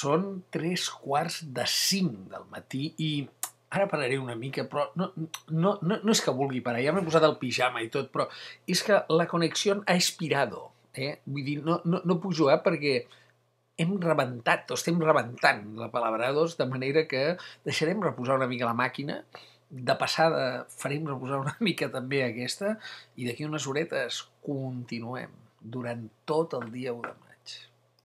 Són tres quarts de cinc del matí i ara pararé una mica, però no, no, no, no és que vulgui parar, ja m'he posat el pijama i tot, però és que la connexió ha expirado. Eh? Vull dir, no, no, no puc jugar perquè hem rebentat, o estem rebentant la palabra dos, de manera que deixarem reposar una mica la màquina, de passada farem reposar una mica també aquesta i d'aquí unes horetes continuem durant tot el dia 1 de